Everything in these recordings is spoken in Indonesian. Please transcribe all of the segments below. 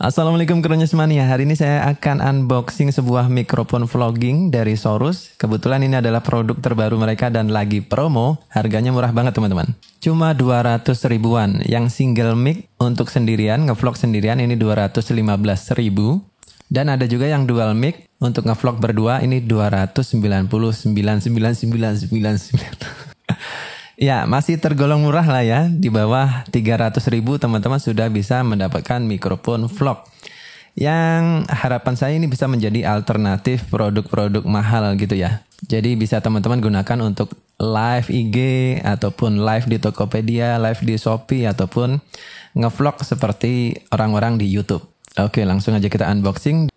Assalamualaikum Kronis Mania. Hari ini saya akan unboxing sebuah mikrofon vlogging dari Sorus. Kebetulan ini adalah produk terbaru mereka dan lagi promo. Harganya murah banget teman-teman. Cuma 200 ribuan. Yang single mic untuk sendirian, ngevlog sendirian ini 215 ribu. Dan ada juga yang dual mic untuk ngevlog berdua ini 299 999. Ya, masih tergolong murah lah ya. Di bawah 300 ribu teman-teman sudah bisa mendapatkan mikrofon vlog. Yang harapan saya ini bisa menjadi alternatif produk-produk mahal gitu ya. Jadi bisa teman-teman gunakan untuk live IG ataupun live di Tokopedia, live di Shopee ataupun ngevlog seperti orang-orang di YouTube. Oke, langsung aja kita unboxing.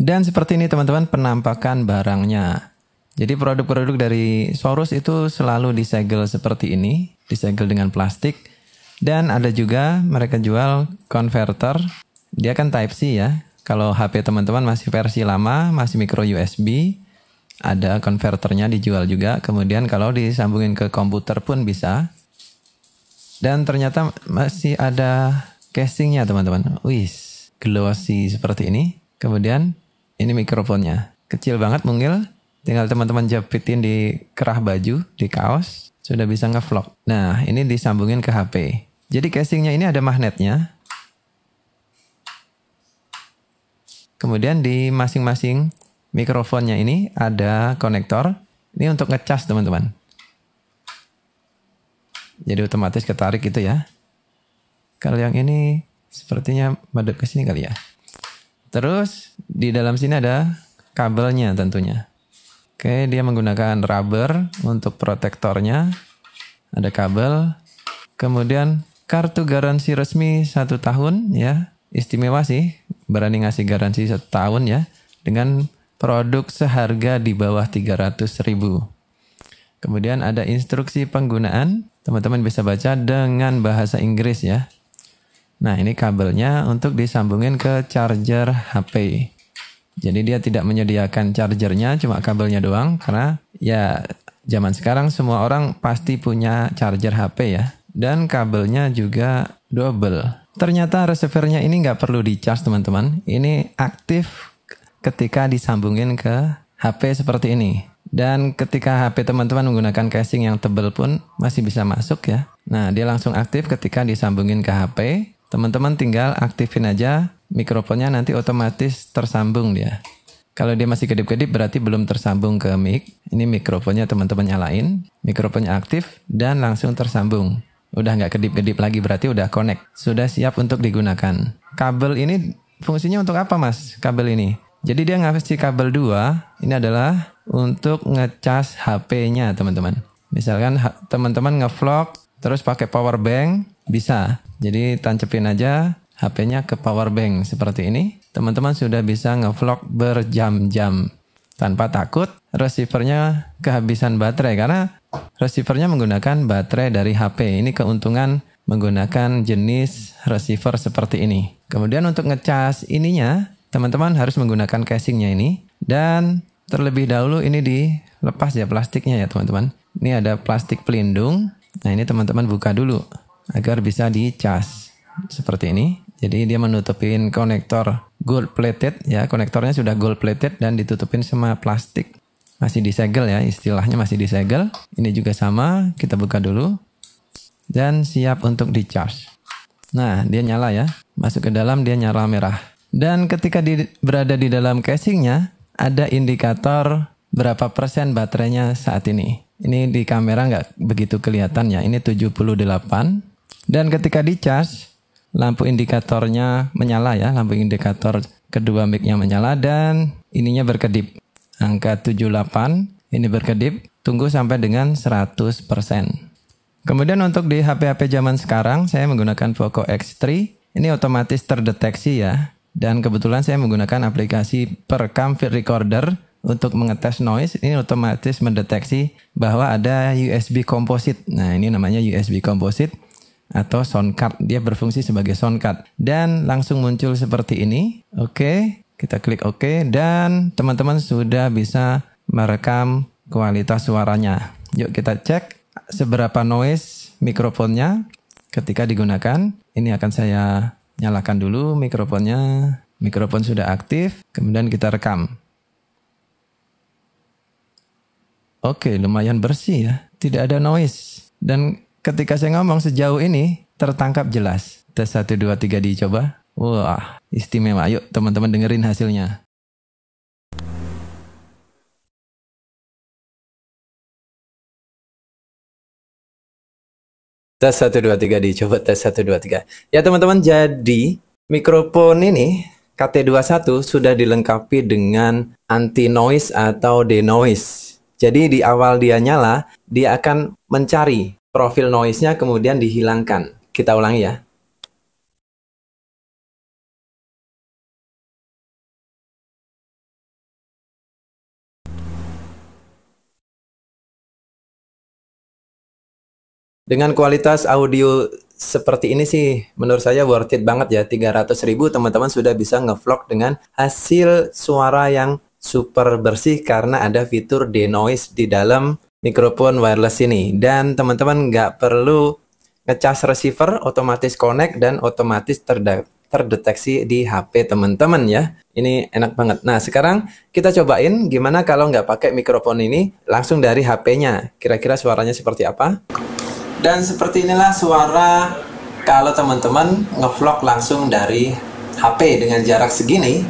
Dan seperti ini teman-teman penampakan barangnya. Jadi produk-produk dari Sorus itu selalu disegel seperti ini, disegel dengan plastik. Dan ada juga mereka jual konverter. dia kan Type-C ya. Kalau HP teman-teman masih versi lama, masih micro USB, ada konverternya dijual juga. Kemudian kalau disambungin ke komputer pun bisa. Dan ternyata masih ada casingnya teman-teman. Wis, glossy seperti ini. Kemudian ini mikrofonnya. Kecil banget mungil. Tinggal teman-teman jepitin di kerah baju, di kaos, sudah bisa ngevlog. Nah, ini disambungin ke HP. Jadi casingnya ini ada magnetnya. Kemudian di masing-masing mikrofonnya ini ada konektor. Ini untuk ngecas teman-teman. Jadi otomatis ketarik gitu ya. Kalau yang ini sepertinya madep ke sini kali ya. Terus di dalam sini ada kabelnya tentunya. Oke, dia menggunakan rubber untuk protektornya. Ada kabel. Kemudian kartu garansi resmi satu tahun ya. Istimewa sih, berani ngasih garansi satu tahun ya. Dengan produk seharga di bawah 300 ribu. Kemudian ada instruksi penggunaan. Teman-teman bisa baca dengan bahasa Inggris ya. Nah ini kabelnya untuk disambungin ke charger HP. Jadi dia tidak menyediakan chargernya, cuma kabelnya doang. Karena ya zaman sekarang semua orang pasti punya charger HP ya. Dan kabelnya juga double. Ternyata receivernya ini nggak perlu di charge teman-teman. Ini aktif ketika disambungin ke HP seperti ini. Dan ketika HP teman-teman menggunakan casing yang tebal pun masih bisa masuk ya. Nah dia langsung aktif ketika disambungin ke HP. Teman-teman tinggal aktifin aja mikrofonnya nanti otomatis tersambung dia. Kalau dia masih kedip-kedip berarti belum tersambung ke mic. Ini mikrofonnya teman-teman nyalain, mikrofonnya aktif dan langsung tersambung. Udah nggak kedip-kedip lagi berarti udah connect. Sudah siap untuk digunakan. Kabel ini fungsinya untuk apa mas? Kabel ini? Jadi dia ngasih kabel 2, ini adalah untuk ngecas HP-nya teman-teman. Misalkan teman-teman ngevlog terus pakai power bank bisa. Jadi tancepin aja HP-nya ke power bank seperti ini, teman-teman sudah bisa ngevlog berjam-jam tanpa takut receivernya kehabisan baterai karena receivernya menggunakan baterai dari HP. Ini keuntungan menggunakan jenis receiver seperti ini. Kemudian untuk ngecas ininya, teman-teman harus menggunakan casingnya ini dan terlebih dahulu ini dilepas ya plastiknya ya teman-teman. Ini ada plastik pelindung. Nah ini teman-teman buka dulu agar bisa dicas seperti ini. Jadi dia menutupin konektor gold plated ya, konektornya sudah gold plated dan ditutupin sama plastik. Masih disegel ya, istilahnya masih disegel. Ini juga sama, kita buka dulu. Dan siap untuk di charge. Nah, dia nyala ya. Masuk ke dalam dia nyala merah. Dan ketika di, berada di dalam casingnya, ada indikator berapa persen baterainya saat ini. Ini di kamera nggak begitu kelihatan ya. Ini 78. Dan ketika di charge, lampu indikatornya menyala ya, lampu indikator kedua micnya menyala dan ininya berkedip. Angka 78 ini berkedip, tunggu sampai dengan 100%. Kemudian untuk di HP-HP zaman sekarang saya menggunakan Poco X3, ini otomatis terdeteksi ya. Dan kebetulan saya menggunakan aplikasi perekam Field Recorder untuk mengetes noise ini otomatis mendeteksi bahwa ada USB composite. Nah, ini namanya USB composite atau sound card. Dia berfungsi sebagai sound card. Dan langsung muncul seperti ini. Oke, okay. kita klik oke dan teman-teman sudah bisa merekam kualitas suaranya. Yuk kita cek seberapa noise mikrofonnya ketika digunakan. Ini akan saya nyalakan dulu mikrofonnya. Mikrofon sudah aktif, kemudian kita rekam. Oke, lumayan bersih ya. Tidak ada noise. Dan ketika saya ngomong sejauh ini tertangkap jelas. Tes 1, 2, 3 dicoba. Wah, istimewa. Yuk teman-teman dengerin hasilnya. Tes 1, 2, 3 dicoba. Tes 1, 2, 3. Ya teman-teman, jadi mikrofon ini KT21 sudah dilengkapi dengan anti-noise atau denoise. Jadi di awal dia nyala, dia akan mencari profil noise-nya kemudian dihilangkan. Kita ulangi ya. Dengan kualitas audio seperti ini sih menurut saya worth it banget ya 300 ribu teman-teman sudah bisa ngevlog dengan hasil suara yang super bersih karena ada fitur denoise di dalam mikrofon wireless ini. Dan teman-teman nggak perlu ngecas receiver, otomatis connect dan otomatis terdeteksi terdeteksi di HP teman-teman ya. Ini enak banget. Nah, sekarang kita cobain gimana kalau nggak pakai mikrofon ini langsung dari HP-nya. Kira-kira suaranya seperti apa? Dan seperti inilah suara kalau teman-teman ngevlog langsung dari HP dengan jarak segini.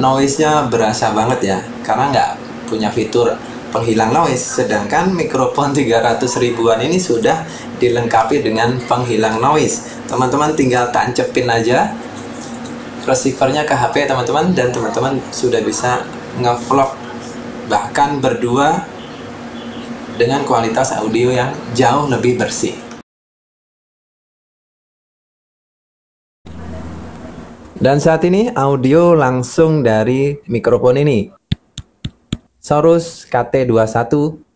Noise-nya berasa banget ya, karena nggak punya fitur penghilang noise sedangkan mikrofon 300 ribuan ini sudah dilengkapi dengan penghilang noise teman-teman tinggal tancepin aja receivernya ke HP teman-teman dan teman-teman sudah bisa ngevlog bahkan berdua dengan kualitas audio yang jauh lebih bersih Dan saat ini audio langsung dari mikrofon ini. Saurus KT21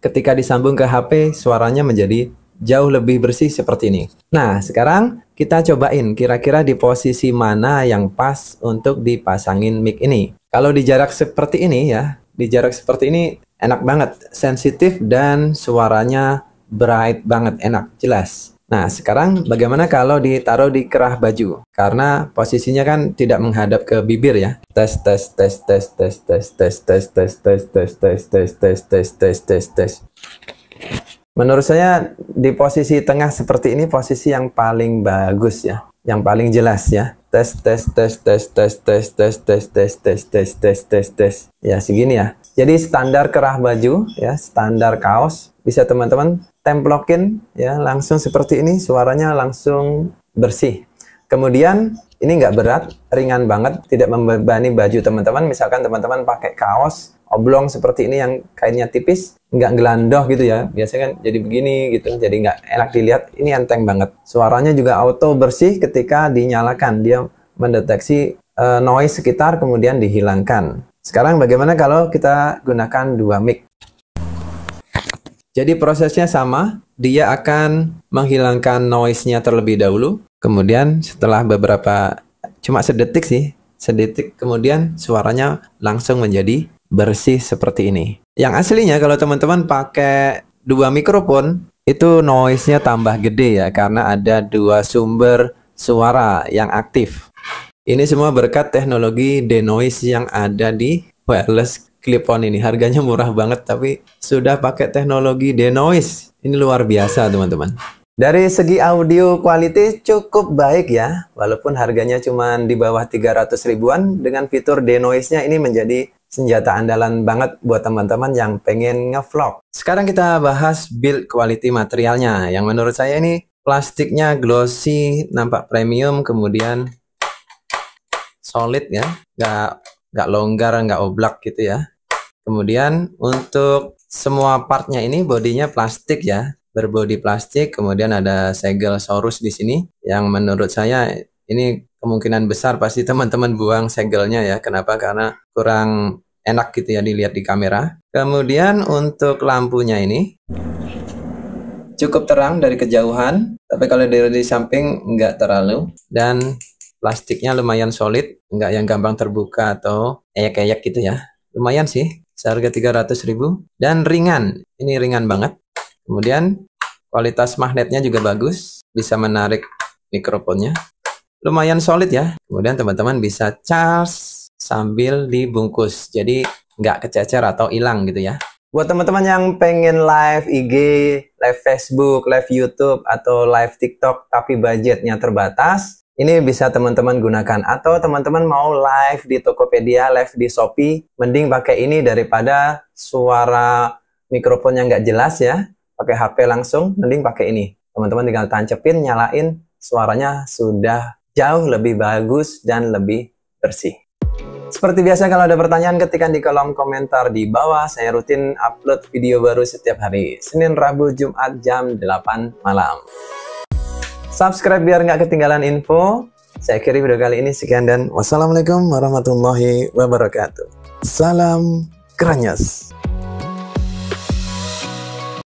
ketika disambung ke HP suaranya menjadi jauh lebih bersih seperti ini. Nah, sekarang kita cobain kira-kira di posisi mana yang pas untuk dipasangin mic ini. Kalau di jarak seperti ini ya, di jarak seperti ini enak banget, sensitif dan suaranya bright banget, enak, jelas. Nah, sekarang bagaimana kalau ditaruh di kerah baju? Karena posisinya kan tidak menghadap ke bibir ya. Tes tes tes tes tes tes tes tes tes tes tes tes tes tes tes tes tes tes. Menurut saya di posisi tengah seperti ini posisi yang paling bagus ya, yang paling jelas ya. Tes tes tes tes tes tes tes tes tes tes tes tes tes. Ya segini ya. Jadi standar kerah baju, ya standar kaos bisa teman-teman templokin ya langsung seperti ini, suaranya langsung bersih. Kemudian ini nggak berat, ringan banget, tidak membebani baju teman-teman. Misalkan teman-teman pakai kaos oblong seperti ini yang kainnya tipis, nggak gelandoh gitu ya. Biasanya kan jadi begini gitu, jadi nggak enak dilihat. Ini enteng banget. Suaranya juga auto bersih ketika dinyalakan. Dia mendeteksi uh, noise sekitar kemudian dihilangkan. Sekarang bagaimana kalau kita gunakan dua mic? Jadi prosesnya sama, dia akan menghilangkan noise-nya terlebih dahulu, kemudian setelah beberapa cuma sedetik sih, sedetik kemudian suaranya langsung menjadi bersih seperti ini. Yang aslinya kalau teman-teman pakai dua mikrofon itu noise-nya tambah gede ya karena ada dua sumber suara yang aktif. Ini semua berkat teknologi denoise yang ada di wireless clip-on ini. Harganya murah banget tapi sudah pakai teknologi denoise. Ini luar biasa, teman-teman. Dari segi audio quality cukup baik ya, walaupun harganya cuma di bawah 300 ribuan, dengan fitur denoise-nya ini menjadi senjata andalan banget buat teman-teman yang pengen ngevlog. Sekarang kita bahas build quality materialnya, yang menurut saya ini plastiknya glossy, nampak premium, kemudian solid ya, nggak nggak longgar, nggak oblak gitu ya. Kemudian untuk semua partnya ini bodinya plastik ya, berbodi plastik. Kemudian ada segel sorus di sini yang menurut saya ini kemungkinan besar pasti teman-teman buang segelnya ya. Kenapa? Karena kurang enak gitu ya dilihat di kamera. Kemudian untuk lampunya ini cukup terang dari kejauhan, tapi kalau dari, dari samping nggak terlalu. Dan plastiknya lumayan solid, nggak yang gampang terbuka atau kayak kayak gitu ya. Lumayan sih, seharga 300 ribu. Dan ringan, ini ringan banget. Kemudian kualitas magnetnya juga bagus, bisa menarik mikrofonnya. Lumayan solid ya. Kemudian teman-teman bisa charge sambil dibungkus, jadi nggak kececer atau hilang gitu ya. Buat teman-teman yang pengen live IG, live Facebook, live YouTube, atau live TikTok tapi budgetnya terbatas, ini bisa teman-teman gunakan atau teman-teman mau live di Tokopedia, live di Shopee, mending pakai ini daripada suara mikrofon yang nggak jelas ya. Pakai HP langsung, mending pakai ini. Teman-teman tinggal tancepin, nyalain, suaranya sudah jauh lebih bagus dan lebih bersih. Seperti biasa kalau ada pertanyaan ketikkan di kolom komentar di bawah, saya rutin upload video baru setiap hari, Senin, Rabu, Jumat jam 8 malam subscribe biar nggak ketinggalan info. Saya akhiri video kali ini sekian dan wassalamualaikum warahmatullahi wabarakatuh. Salam keranyas.